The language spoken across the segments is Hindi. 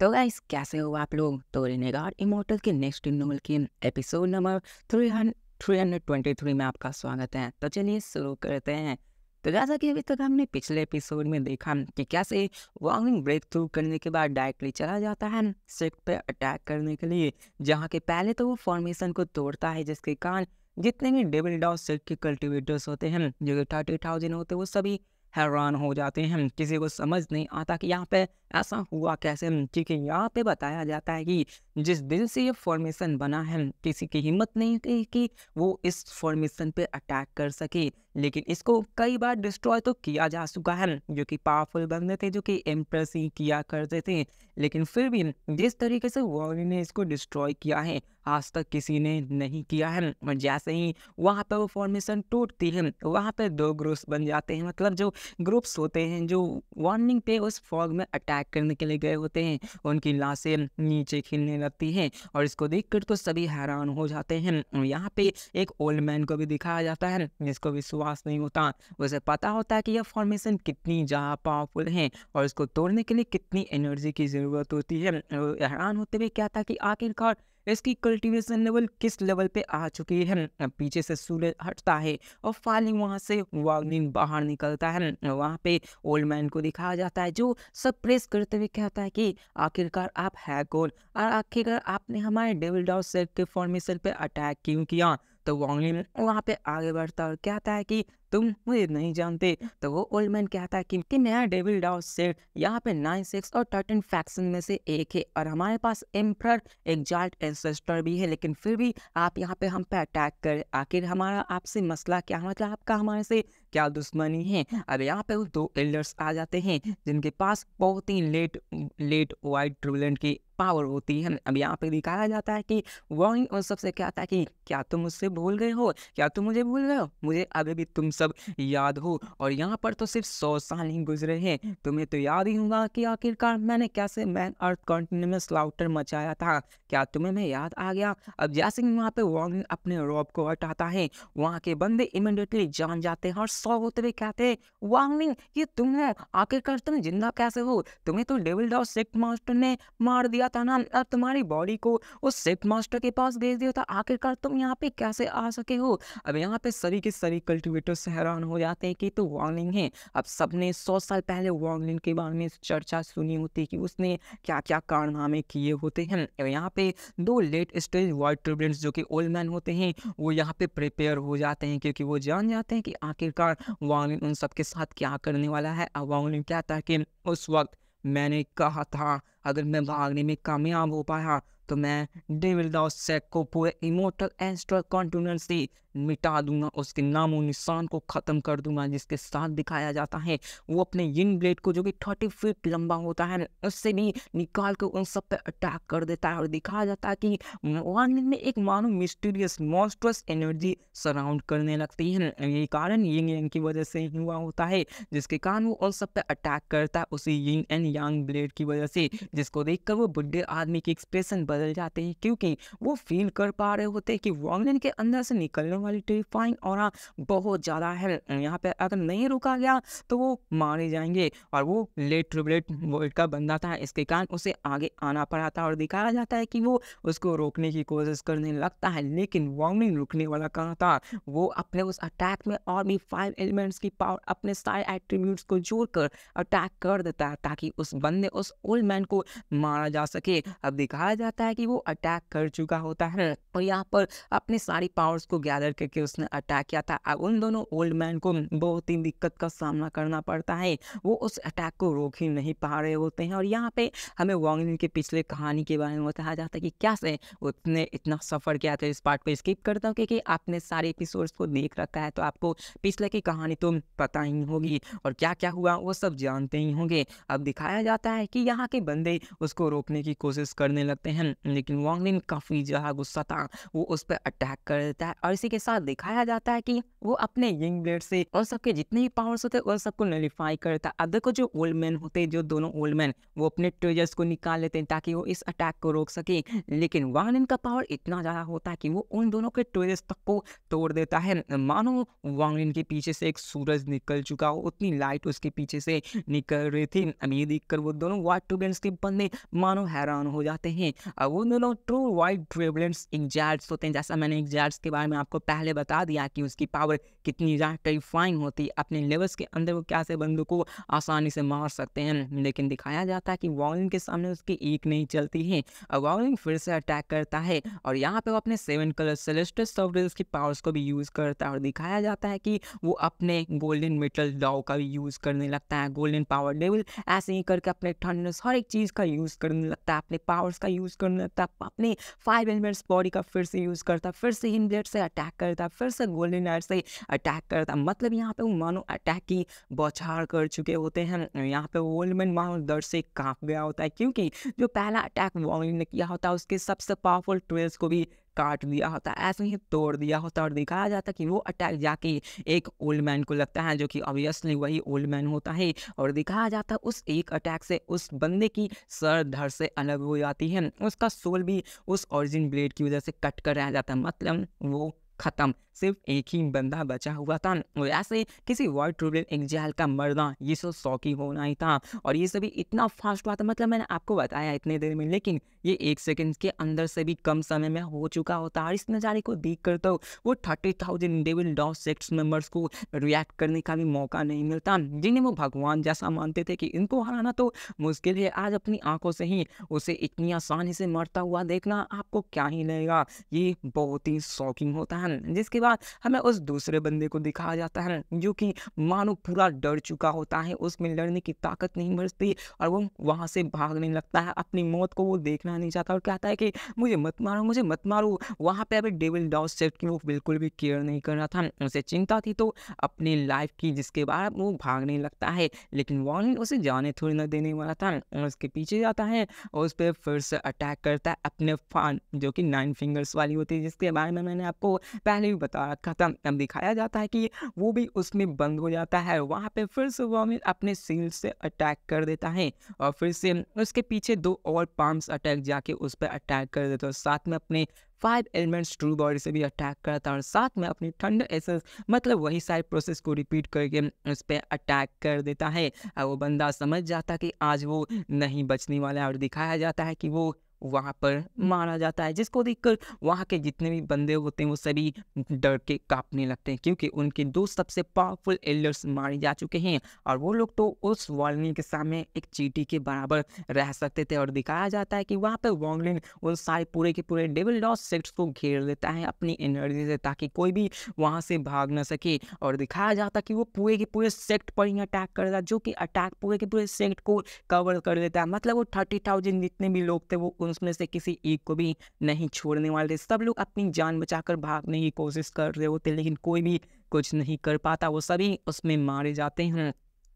तो गाइस कैसे हो आप लोग तो रेनेगार इमोटल के नेक्स्ट नोवल के episode number three hundred three में आपका स्वागत है तो चलिए शुरू करते हैं तो जैसा कि अभी तक हमने पिछले एपिसोड में देखा कि कैसे वार्निंग ब्रेक थ्रू करने के बाद डायरेक्टली चला जाता है सेक्ट पे अटैक करने के लिए जहाँ के पहले तो वो फॉर्मेशन को तोड़ता है जिसके कारण जितने भी डेबल डाउ सेक्ट के कल्टिवेटर्स होते हैं जो कि थर्टी थाउजेंड होते हैं वो सभी हैरान हो जाते हैं किसी को समझ नहीं आता कि यहाँ पे ऐसा हुआ कैसे क्योंकि यहाँ पे बताया जाता है कि जिस दिन से ये फॉर्मेशन बना है किसी की हिम्मत नहीं थी कि वो इस फॉर्मेशन पे अटैक कर सके लेकिन इसको कई बार डिस्ट्रॉय तो किया जा चुका है जो कि पावरफुल बंदे थे जो कि एम्प्रेस ही किया करते थे लेकिन फिर भी जिस तरीके से वॉर्नी ने इसको डिस्ट्रॉय किया है आज तक किसी ने नहीं किया है और जैसे ही वहाँ पर वो फॉर्मेशन टूटती है वहाँ पर दो ग्रुप्स बन जाते हैं मतलब जो ग्रुप्स होते हैं जो वार्निंग पे उस फॉग में अटैक करने के लिए गए होते हैं उनकी लाशें नीचे खिलने लगती हैं और इसको देख कर तो सभी हैरान हो जाते हैं यहाँ पे एक ओल्ड मैन को भी दिखाया जाता है जिसको विश्व विश्वास नहीं होता उसे पता होता है कि यह फॉर्मेशन कितनी ज़्यादा पावरफुल है और इसको तोड़ने के लिए कितनी एनर्जी की ज़रूरत होती है हैरान होते हुए क्या था कि आखिरकार इसकी कल्टीवेशन लेवल किस लेवल पे आ चुकी है पीछे से सूर्य हटता है और फाइनली वहाँ से वार्निंग बाहर निकलता है वहाँ पे ओल्ड मैन को दिखाया जाता है जो सब प्रेस करते हुए कहता है कि आखिरकार आप है कौन और आखिरकार आपने हमारे डेविल डाउ सेट के फॉर्मेशन पे अटैक क्यों किया तो वो ऑनलाइन वहाँ पे आगे बढ़ता है और कहता है कि तुम मुझे नहीं जानते तो वो ओल्ड मैन कहता है कि, कि नया डेविल डाउस सेट यहाँ पे नाइन सिक्स और थर्टीन फैक्शन में से एक है और हमारे पास एक जाल्ट एंसेस्टर भी है लेकिन फिर भी आप यहाँ पे हम पे अटैक कर आखिर हमारा आपसे मसला क्या मतलब आपका हमारे से क्या दुश्मनी है अब यहाँ पे वो दो एल्डर्स आ जाते हैं जिनके पास बहुत ही लेट लेट वाइट ट्रिबुलेंट की पावर होती है अब यहाँ पे दिखाया जाता है कि वॉइंग उन सबसे कहता है कि क्या तुम मुझसे भूल गए हो क्या तुम मुझे भूल गए हो मुझे अभी भी तुमसे सब याद हो और यहाँ पर तो सिर्फ सौ साल ही गुजरे हैं तुम्हें तो याद ही होगा कि आखिरकार मैंने कैसे मैन अर्थ कॉन्टिन्यूस लाउटर मचाया था क्या तुम्हें मैं याद आ गया अब जैसे ही वहाँ पे वॉन्ग अपने रॉब को हटाता है वहाँ के बंदे इमिडिएटली जान जाते हैं और सौ होते हुए कहते हैं वांगनिंग ये तुम है आखिरकार तुम जिंदा कैसे हो तुम्हें तो डेविल डॉ सेक्ट मास्टर ने मार दिया था ना अब तुम्हारी बॉडी को उस सेक्ट मास्टर के पास भेज दिया था आखिरकार तुम यहाँ पे कैसे आ सके हो अब यहाँ पे सभी के सभी कल्टिवेटर्स से हैरान हो जाते हैं कि तो वार्निंग है अब सबने सौ साल पहले वार्निंग के बारे में चर्चा सुनी होती कि उसने क्या क्या कारनामे किए होते हैं यहाँ पे दो लेट स्टेज वर्ल्ड ट्रिब्यून्स जो कि ओल्ड मैन होते हैं वो यहाँ पे प्रिपेयर हो जाते हैं क्योंकि वो जान जाते हैं कि आखिरकार वार्निंग उन सबके साथ क्या करने वाला है अब वार्निंग कहता है कि उस वक्त मैंने कहा था अगर मैं भागने में कामयाब हो पाया तो मैं डेविल डॉस सेक को पूरे इमोटल एस्ट्रल कॉन्टिनेंट से मिटा दूंगा उसके नामो निशान को ख़त्म कर दूंगा जिसके साथ दिखाया जाता है वो अपने यिन ब्लेड को जो कि थर्टी फीट लंबा होता है उससे भी निकाल कर उन सब पे अटैक कर देता है और दिखाया जाता है कि वन में एक मानो मिस्टीरियस मॉन्स्ट्रस एनर्जी सराउंड करने लगती है यही कारण यिंग यंग की वजह से हुआ होता है जिसके कारण वो उन सब पे अटैक करता है उसी यिंग एंड यांग ब्लेड की वजह से जिसको देख वो बुढ़े आदमी के एक्सप्रेशन बदल जाते हैं क्योंकि वो फील कर पा रहे होते हैं कि वॉन्गलैंड के अंदर से निकलने वाली टेरिफाइंग और हाँ, बहुत ज़्यादा है यहाँ पर अगर नहीं रुका गया तो वो मारे जाएंगे और वो लेट ट्रिबलेट वर्ल्ड का बंदा था इसके कारण उसे आगे आना पड़ा था और दिखाया जाता है कि वो उसको रोकने की कोशिश करने लगता है लेकिन वार्निंग रुकने वाला कहाँ था वो अपने उस अटैक में और भी फाइव एलिमेंट्स की पावर अपने सारे एट्रीब्यूट्स को जोड़ कर अटैक कर देता है ताकि उस बंदे उस ओल्ड मैन को मारा जा सके अब दिखाया जाता है कि वो अटैक कर चुका होता है और यहाँ पर अपने सारी पावर्स को गैदर अंदर करके उसने अटैक किया था अब उन दोनों ओल्ड मैन को बहुत ही दिक्कत का सामना करना पड़ता है वो उस अटैक को रोक ही नहीं पा रहे होते हैं और यहाँ पे हमें वॉन्गलिन के पिछले कहानी के बारे में बताया जाता है कि क्या से उसने इतना सफ़र किया था इस पार्ट को स्किप करता हूँ क्योंकि आपने सारे एपिसोड्स को देख रखा है तो आपको पिछले की कहानी तो पता ही होगी और क्या क्या हुआ वो सब जानते ही होंगे अब दिखाया जाता है कि यहाँ के बंदे उसको रोकने की कोशिश करने लगते हैं लेकिन वॉन्गलिन काफ़ी ज़्यादा गुस्सा था वो उस पर अटैक कर देता है और इसी के हमेशा दिखाया जाता है कि वो अपने यंग ब्लेड से और सबके जितने भी पावर्स होते हैं उन सबको नलीफाई करता है अब देखो जो ओल्ड मैन होते हैं जो दोनों ओल्ड मैन वो अपने ट्रेजर्स को निकाल लेते हैं ताकि वो इस अटैक को रोक सके लेकिन वन इन का पावर इतना ज़्यादा होता है कि वो उन दोनों के ट्रेजर्स तक को तोड़ देता है मानो वन इन के पीछे से एक सूरज निकल चुका हो उतनी लाइट उसके पीछे से निकल रही थी अब ये देख कर वो दोनों वाइट ट्रेबलेंट्स के बंदे मानो हैरान हो जाते हैं वो दोनों ट्रू वाइट ट्रेबलेंट्स इंजार्ड्स होते हैं जैसा मैंने इंजार्ड्स के बारे में आपको पहले बता दिया कि उसकी पावर कितनी ज़्यादा टेरिफाइन होती है अपने लेवल्स के अंदर वो कैसे बंदों को आसानी से मार सकते हैं लेकिन दिखाया जाता है कि वॉलिन के सामने उसकी एक नहीं चलती है और वॉलिन फिर से अटैक करता है और यहाँ पर वो अपने सेवन कलर सेलेस्टर सॉफ्टवेयर की पावर्स को भी यूज़ करता है और दिखाया जाता है कि वो अपने गोल्डन मेटल डॉ का भी यूज़ करने लगता है गोल्डन पावर लेवल ऐसे ही करके अपने ठंडनेस हर एक चीज़ का यूज़ करने लगता है अपने पावर्स का यूज़ करने लगता है अपने फाइव एलिमेंट्स बॉडी का फिर से यूज़ करता है फिर से इन ब्लेड से अटैक करता फिर से गोल्डन नाइट से अटैक करता मतलब यहाँ पे वो मानो अटैक की बौछार कर चुके होते हैं यहाँ पे ओल्ड मैन मानो दर्द से कांप गया होता है क्योंकि जो पहला अटैक वॉलिन ने किया होता है उसके सबसे पावरफुल ट्वेल्स को भी काट दिया होता ऐसे ही तोड़ दिया होता और दिखाया जाता कि वो अटैक जाके एक ओल्ड मैन को लगता है जो कि ऑब्वियसली वही ओल्ड मैन होता है और दिखाया जाता उस एक अटैक से उस बंदे की सर धड़ से अलग हो जाती है उसका सोल भी उस ओरिजिन ब्लेड की वजह से कट कर रह जाता है मतलब वो खत्म सिर्फ एक ही बंदा बचा हुआ था वैसे किसी वर्ल्ड ट्रिब्यून एग्जाइल का मरना ये सब शौकी होना ही था और ये सभी इतना फास्ट हुआ था मतलब मैंने आपको बताया इतने देर में लेकिन ये एक सेकंड के अंदर से भी कम समय में हो चुका होता और इस नज़ारे को देख कर तो वो थर्टी थाउजेंड डेविल डॉ सेक्स मेम्बर्स को रिएक्ट करने का भी मौका नहीं मिलता जिन्हें वो भगवान जैसा मानते थे कि इनको हराना तो मुश्किल है आज अपनी आंखों से ही उसे इतनी आसानी से मरता हुआ देखना आपको क्या ही लगेगा ये बहुत ही शौकिंग होता है जिसके बाद बाद हमें उस दूसरे बंदे को दिखाया जाता है जो कि मानो पूरा डर चुका होता है उसमें लड़ने की ताकत नहीं बचती और वो वहाँ से भागने लगता है अपनी मौत को वो देखना नहीं चाहता और कहता है कि मुझे मत मारो मुझे मत मारो वहाँ पर अभी डेविल डॉस सेट की वो बिल्कुल भी केयर नहीं कर रहा था उसे चिंता थी तो अपनी लाइफ की जिसके बाद वो भागने लगता है लेकिन वॉन उसे जाने थोड़ी ना देने वाला था और उसके पीछे जाता है और उस पर फिर से अटैक करता है अपने फान जो कि नाइन फिंगर्स वाली होती है जिसके बारे में मैंने आपको पहले भी ख़त्म दिखाया जाता है कि वो भी उसमें बंद हो जाता है वहाँ पे फिर से वो अपने सील से अटैक कर देता है और फिर से उसके पीछे दो और पार्म्स अटैक जाके उस पर अटैक कर देते है साथ में अपने फाइव एलिमेंट्स ट्रू बॉडी से भी अटैक करता है और साथ में अपनी ठंड एसेंस मतलब वही सारे प्रोसेस को रिपीट करके उस पर अटैक कर देता है और वो बंदा समझ जाता कि आज वो नहीं बचने वाला है और दिखाया जाता है कि वो वहाँ पर मारा जाता है जिसको देखकर वहाँ के जितने भी बंदे होते हैं वो सभी डर के कांपने लगते हैं क्योंकि उनके दो सबसे पावरफुल एल्डर्स मारे जा चुके हैं और वो लोग तो उस वॉलनी के सामने एक चीटी के बराबर रह सकते थे और दिखाया जाता है कि वहाँ पर वॉन्गलिन उन सारे पूरे के पूरे डेबल डॉस सेक्ट्स को घेर लेता है अपनी एनर्जी से ताकि कोई भी वहाँ से भाग ना सके और दिखाया जाता कि वो पूरे के पूरे सेक्ट पर ही अटैक करता जो कि अटैक पूरे के पूरे सेक्ट को कवर कर लेता है मतलब वो थर्टी थाउजेंड जितने भी लोग थे वो उसमें से किसी एक को भी नहीं छोड़ने वाले सब लोग अपनी जान बचाकर भागने की कोशिश कर रहे होते लेकिन कोई भी कुछ नहीं कर पाता वो सभी उसमें मारे जाते हैं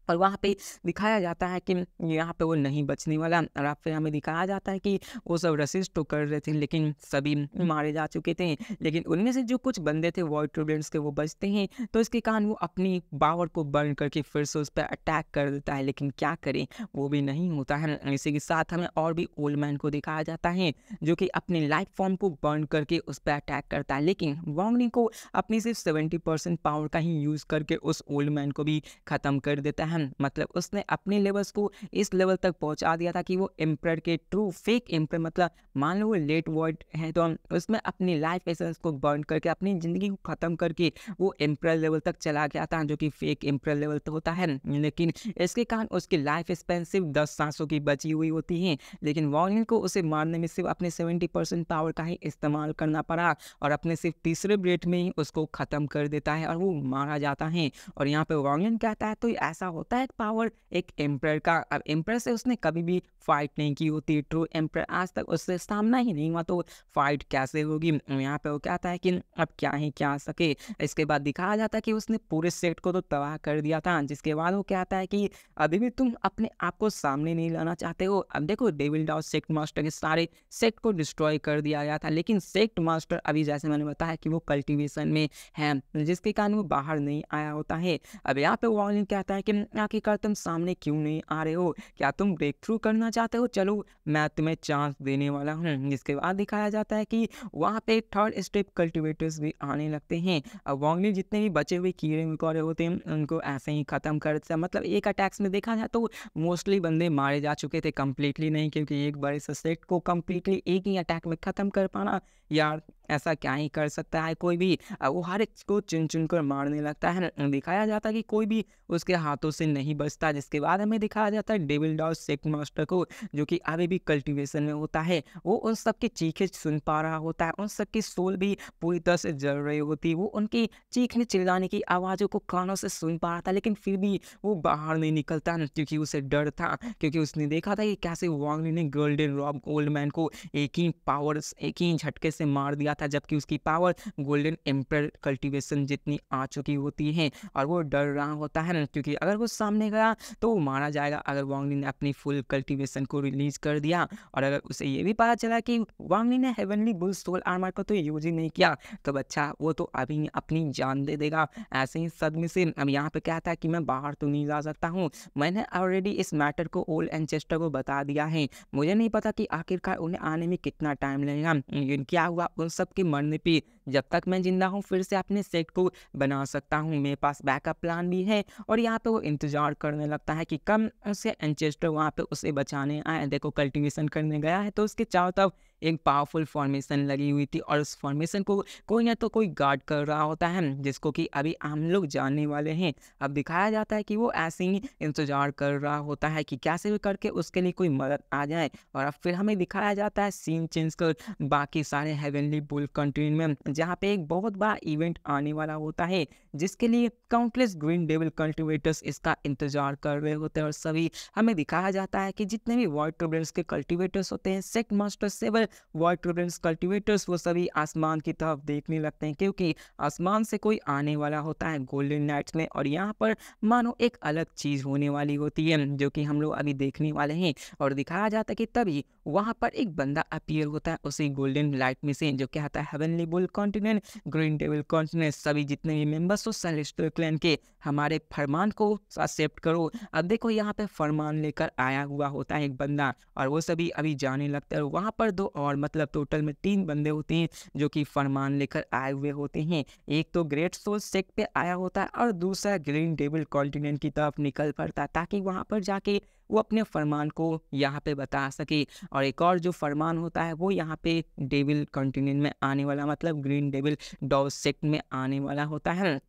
और वहाँ पे दिखाया जाता है कि यहाँ पे वो नहीं बचने वाला और आप हमें दिखाया जाता है कि वो सब रसिस्ट तो कर रहे थे लेकिन सभी मारे जा चुके थे लेकिन उनमें से जो कुछ बंदे थे वॉर ट्रिब्यून्स के वो बचते हैं तो इसके कारण वो अपनी पावर को बर्न करके फिर से उस पर अटैक कर देता है लेकिन क्या करें वो भी नहीं होता है इसी के साथ हमें और भी ओल्ड मैन को दिखाया जाता है जो कि अपने लाइफ फॉर्म को बर्न करके उस पर अटैक करता है लेकिन वॉन्गनी को अपनी सिर्फ सेवेंटी पावर का ही यूज़ करके उस ओल्ड मैन को भी ख़त्म कर देता है मतलब उसने अपने लेवल्स को इस लेवल तक पहुंचा दिया था कि वो एम्प्रर के ट्रू फेक एम्प्रर मतलब मान लो वो लेट वर्ड है तो उसमें अपनी लाइफ एसेंस को बर्न करके अपनी ज़िंदगी को ख़त्म करके वो एम्प्रर लेवल तक चला गया था जो कि फेक एम्प्रयर लेवल तो होता है लेकिन इसके कारण उसकी लाइफ स्पेन सिर्फ दस सांसों की बची हुई होती है लेकिन वॉर्निंग को उसे मारने में सिर्फ अपने सेवेंटी परसेंट पावर का ही इस्तेमाल करना पड़ा और अपने सिर्फ तीसरे ब्रेड में ही उसको ख़त्म कर देता है और वो मारा जाता है और यहाँ पे वॉर्निंग कहता है तो ऐसा हो होता है पावर एक एम्प्रायर का अब एम्प्रायर से उसने कभी भी फाइट नहीं की होती ट्रू एम्प्रायर आज तक उससे सामना ही नहीं हुआ तो फाइट कैसे होगी हम्म, यहाँ पे वो कहता है कि अब क्या ही क्या सके इसके बाद दिखाया जाता है कि उसने पूरे सेट को तो तबाह कर दिया था जिसके बाद वो कहता है कि अभी भी तुम अपने आप को सामने नहीं लाना चाहते हो अब देखो डेविल डाउ सेक्ट मास्टर के सारे सेक्ट को डिस्ट्रॉय कर दिया गया था लेकिन सेक्ट मास्टर अभी जैसे मैंने बताया कि वो कल्टिवेशन में है जिसके कारण वो बाहर नहीं आया होता है अब यहाँ पे वॉलिन कहता है कि आखिरकार तुम सामने क्यों नहीं आ रहे हो क्या तुम ब्रेक थ्रू करना चाहते हो चलो मैं तुम्हें चांस देने वाला हूँ जिसके बाद दिखाया जाता है कि वहाँ पे थर्ड स्टेप कल्टिवेटर्स भी आने लगते हैं अब वॉन्गली जितने भी बचे हुए कीड़े मकोड़े होते हैं उनको ऐसे ही ख़त्म कर देता मतलब एक अटैक्स में देखा जाए तो मोस्टली बंदे मारे जा चुके थे कम्प्लीटली नहीं क्योंकि एक बड़े सेट को कम्प्लीटली एक ही अटैक में ख़त्म कर पाना यार ऐसा क्या ही कर सकता है कोई भी वो हर एक को चुन चुन कर मारने लगता है दिखाया जाता है कि कोई भी उसके हाथों से नहीं बचता जिसके बाद हमें दिखाया जाता है डेविल डॉस सेक मास्टर को जो कि अभी भी कल्टीवेशन में होता है वो उन सब की चीखें सुन पा रहा होता है उन सब की सोल भी पूरी तरह से जल रही होती है वो उनकी चीखने चिल्लाने की आवाज़ों को कानों से सुन पा रहा था लेकिन फिर भी वो बाहर नहीं निकलता क्योंकि उसे डर था क्योंकि उसने देखा था कि कैसे वांगली ने गोल्डन रॉब ओल्ड मैन को एक ही पावर एक ही झटके से मार दिया था जबकि उसकी पावर गोल्डन एम्पर कल्टिवेशन जितनी आ चुकी होती है और वो डर रहा होता है ना क्योंकि अगर वो सामने गया तो वो मारा जाएगा अगर वांगली ने अपनी फुल कल्टिवेशन को रिलीज कर दिया और अगर उसे ये भी पता चला कि वांगली ने हेवनली बुल सोल आर्मर को तो यूज ही नहीं किया तो बच्चा वो तो अभी अपनी जान दे देगा ऐसे ही सदमे से अब यहाँ पर क्या था कि मैं बाहर तो नहीं जा सकता हूँ मैंने ऑलरेडी इस मैटर को ओल्ड एनचेस्टर को बता दिया है मुझे नहीं पता कि आखिरकार उन्हें आने में कितना टाइम लगेगा इनकी क्या हुआ उन सब के मरने पे जब तक मैं जिंदा हूँ फिर से अपने सेट को बना सकता हूँ मेरे पास बैकअप प्लान भी है और यहाँ पे वो इंतजार करने लगता है कि कम उसे एंचेस्टर वहाँ पे उसे बचाने आए देखो कल्टिवेशन करने गया है तो उसके चारों तरफ एक पावरफुल फॉर्मेशन लगी हुई थी और उस फॉर्मेशन को कोई ना तो कोई गार्ड कर रहा होता है जिसको कि अभी हम लोग जानने वाले हैं अब दिखाया जाता है कि वो ऐसे ही इंतजार कर रहा होता है कि कैसे भी करके उसके लिए कोई मदद आ जाए और अब फिर हमें दिखाया जाता है सीन चेंज कर बाकी सारे हेवनली बुल कंट्री में जहाँ पे एक बहुत बड़ा इवेंट आने वाला होता है जिसके लिए काउंटलेस ग्रीन डेवल कल्टिवेटर्स इसका इंतजार कर रहे होते हैं और सभी हमें दिखाया जाता है कि जितने भी वर्ल्ड ट्रेबल्स के कल्टिवेटर्स होते हैं सेट मास्टर सेवल वाइट टूरेंस कल्टिवेटर्स वो सभी आसमान की तरफ देखने लगते हैं क्योंकि आसमान से कोई आने वाला होता है गोल्डन नाइट्स में और यहाँ पर मानो एक अलग चीज़ होने वाली होती है जो कि हम लोग अभी देखने वाले हैं और दिखाया जाता है कि तभी वहाँ पर एक बंदा अपियर होता है उसी गोल्डन लाइट में से जो कहता है heavenly bull continent green table continent सभी जितने भी मेम्बर्स हो सेलेस्टर क्लैन के हमारे फरमान को एक्सेप्ट करो अब देखो यहाँ पे फरमान लेकर आया हुआ होता है एक बंदा और वो सभी अभी जाने लगता है वहाँ पर दो और मतलब टोटल में तीन बंदे होते हैं जो कि फरमान लेकर आए हुए होते हैं एक तो ग्रेट सोल सेक पे आया होता है और दूसरा ग्रीन टेबल कॉन्टिनेंट की तरफ निकल पड़ता है ताकि वहाँ पर जाके वो अपने फरमान को यहाँ पे बता सके और एक और जो फरमान होता है वो यहाँ पे डेविल कॉन्टिनेंट में आने वाला मतलब ग्रीन डेविल डॉ सेक्ट में आने वाला होता है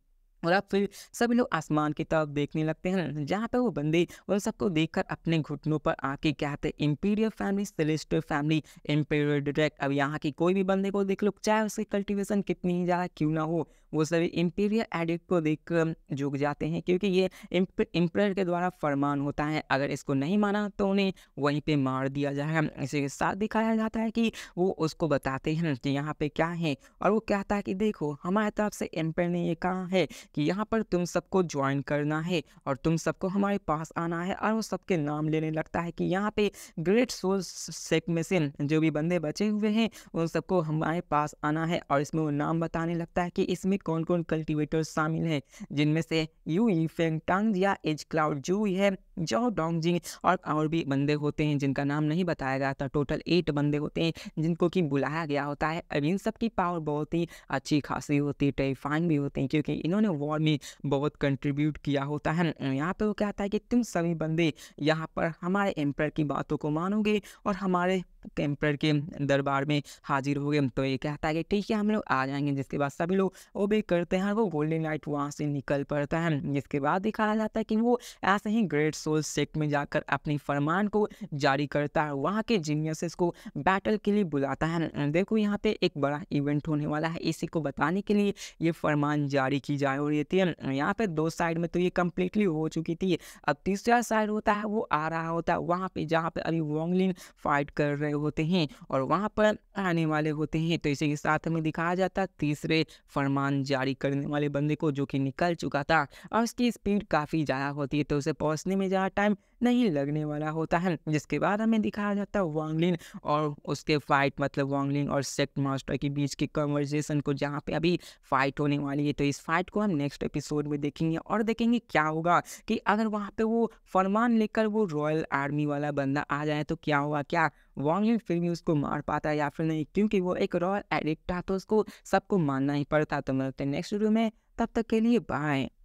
और अब फिर सभी लोग आसमान की तरफ देखने लगते हैं जहाँ पे वो बंदे उन सबको देखकर अपने घुटनों पर आके कहते हैं imperial family celestial family imperial detect अब यहाँ की कोई भी बंदे को देख लो चाहे उसकी कल्टिवेशन कितनी ही ज़्यादा क्यों ना हो वो सभी इम्पीरियर एडिक्ट को देख कर झुक जाते हैं क्योंकि ये इम्पीरियर के द्वारा फरमान होता है अगर इसको नहीं माना तो उन्हें वहीं पर मार दिया जाए इसी के साथ दिखाया जाता है कि वो उसको बताते हैं कि यहाँ पर क्या है और वो कहता है कि देखो हमारे तरफ से इम्पीरियर ने ये कहा है कि यहाँ पर तुम सबको ज्वाइन करना है और तुम सबको हमारे पास आना है और वो सबके नाम लेने लगता है कि यहाँ पे ग्रेट सोल सेक में से जो भी बंदे बचे हुए हैं उन सबको हमारे पास आना है और इसमें वो नाम बताने लगता है कि इसमें कौन कौन कल्टिवेटर्स शामिल हैं जिनमें से यू ई फेंग टांग या एज क्लाउड जू है जाओ डोंगजिंग और और भी बंदे होते हैं जिनका नाम नहीं बताया जाता टोटल एट बंदे होते हैं जिनको कि बुलाया गया होता है अब इन सब की पावर बहुत ही अच्छी खासी होती है टेरिफाइन भी होते हैं क्योंकि इन्होंने वॉर में बहुत कंट्रीब्यूट किया होता है यहाँ पर वो कहता है कि तुम सभी बंदे यहाँ पर हमारे एम्पर की बातों को मानोगे और हमारे एम्पर के दरबार में हाजिर हो गए तो ये कहता है कि ठीक है हम लोग आ जाएंगे जिसके बाद सभी लोग ओबे करते हैं वो गोल्डन लाइट वहाँ से निकल पड़ता है जिसके बाद दिखाया जाता है कि वो ऐसे ही ग्रेट सोल सेक्ट में जाकर अपनी फरमान को जारी करता है वहाँ के जीनियसेस को बैटल के लिए बुलाता है देखो यहाँ पे एक बड़ा इवेंट होने वाला है इसी को बताने के लिए ये फरमान जारी की जा रही थी यहाँ पे दो साइड में तो ये कम्प्लीटली हो चुकी थी अब तीसरा साइड होता है वो आ रहा होता है वहाँ पे जहाँ पे अभी वॉन्गलिन फाइट कर रहे होते हैं और वहाँ पर आने वाले होते हैं तो इसी के साथ हमें दिखाया जाता तीसरे फरमान जारी करने वाले बंदे को जो कि निकल चुका था और उसकी स्पीड काफ़ी ज़्यादा होती है तो उसे पहुँचने में ज़्यादा टाइम नहीं लगने वाला होता है जिसके बाद हमें दिखाया जाता है वांगलिन और उसके फाइट मतलब वांगलिन और सेक्ट मास्टर के बीच की कन्वर्जेशन को जहाँ पे अभी फाइट होने वाली है तो इस फाइट को हम नेक्स्ट एपिसोड में देखेंगे और देखेंगे क्या होगा कि अगर वहाँ पे वो फरमान लेकर वो रॉयल आर्मी वाला बंदा आ जाए तो क्या हुआ क्या वांगलिन फिर भी उसको मार पाता है या फिर नहीं क्योंकि वो एक रॉयल एडिक्ट था तो उसको सबको मानना ही पड़ता तो मिलते नेक्स्ट वीडियो में तब तक के लिए बाय